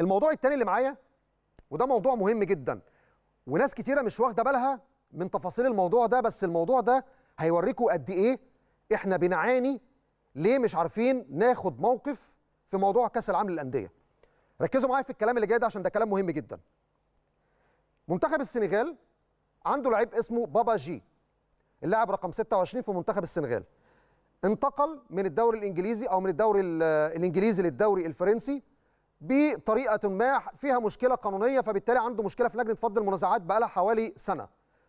الموضوع الثاني اللي معايا وده موضوع مهم جدا وناس كتيره مش واخده بالها من تفاصيل الموضوع ده بس الموضوع ده هيوريكم قد ايه احنا بنعاني ليه مش عارفين ناخد موقف في موضوع كاس العالم للانديه ركزوا معايا في الكلام اللي جاي ده عشان ده كلام مهم جدا منتخب السنغال عنده لعيب اسمه بابا جي اللاعب رقم 26 في منتخب السنغال انتقل من الدوري الانجليزي او من الدوري الانجليزي للدوري الفرنسي بطريقه ما فيها مشكله قانونيه فبالتالي عنده مشكله في لجنه فض المنازعات بقى لها حوالي سنه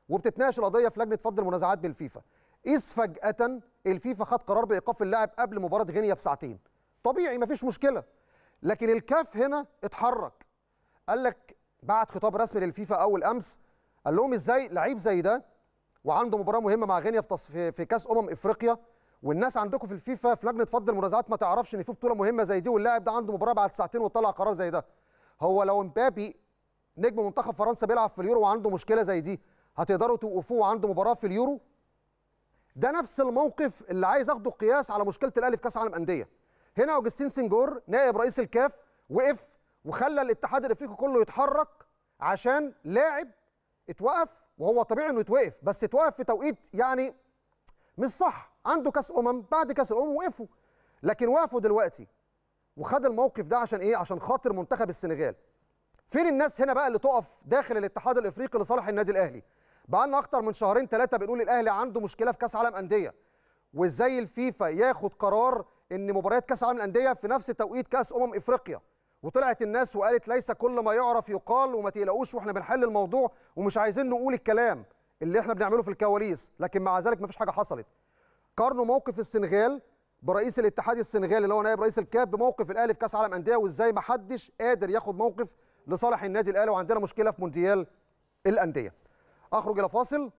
وبتتناقش القضيه في لجنه فض المنازعات بالفيفا اذ فجاه الفيفا خد قرار بايقاف اللاعب قبل مباراه غينيا بساعتين طبيعي مفيش مشكله لكن الكاف هنا اتحرك قال لك بعت خطاب رسمي للفيفا اول امس قال لهم ازاي لعيب زي ده وعنده مباراه مهمه مع غينيا في, في كاس امم افريقيا والناس عندكم في الفيفا في لجنه فض المنازعات ما تعرفش ان في بطوله مهمه زي دي واللاعب ده عنده مباراه بعد ساعتين وطلع قرار زي ده هو لو امبابي نجم منتخب فرنسا بيلعب في اليورو وعنده مشكله زي دي هتقدروا توقفوه وعنده مباراه في اليورو ده نفس الموقف اللي عايز اخده قياس على مشكله الاهلي في كاس العالم انديه هنا اوجستين سنجور نائب رئيس الكاف وقف وخلى الاتحاد الافريقي كله يتحرك عشان لاعب اتوقف وهو طبيعي انه يتوقف بس اتوقف في توقيت يعني مش صح عنده كاس امم بعد كاس الامم وقفوا لكن وقفوا دلوقتي وخد الموقف ده عشان ايه عشان خاطر منتخب السنغال فين الناس هنا بقى اللي تقف داخل الاتحاد الافريقي لصالح النادي الاهلي بقى لنا اكتر من شهرين ثلاثه بنقول الاهلي عنده مشكله في كاس عالم انديه وازاي الفيفا ياخد قرار ان مباريات كاس عالم الانديه في نفس توقيت كاس امم افريقيا وطلعت الناس وقالت ليس كل ما يعرف يقال وما تقلقوش واحنا بنحل الموضوع ومش عايزين نقول الكلام اللي احنا بنعمله في الكواليس لكن مع ذلك فيش حاجه حصلت قارنوا موقف السنغال برئيس الاتحاد السنغالي اللي هو نائب رئيس الكاب بموقف الاهلي في كاس عالم انديه وازاي ما حدش قادر ياخد موقف لصالح النادي الاهلي وعندنا مشكله في مونديال الانديه اخرج الى فاصل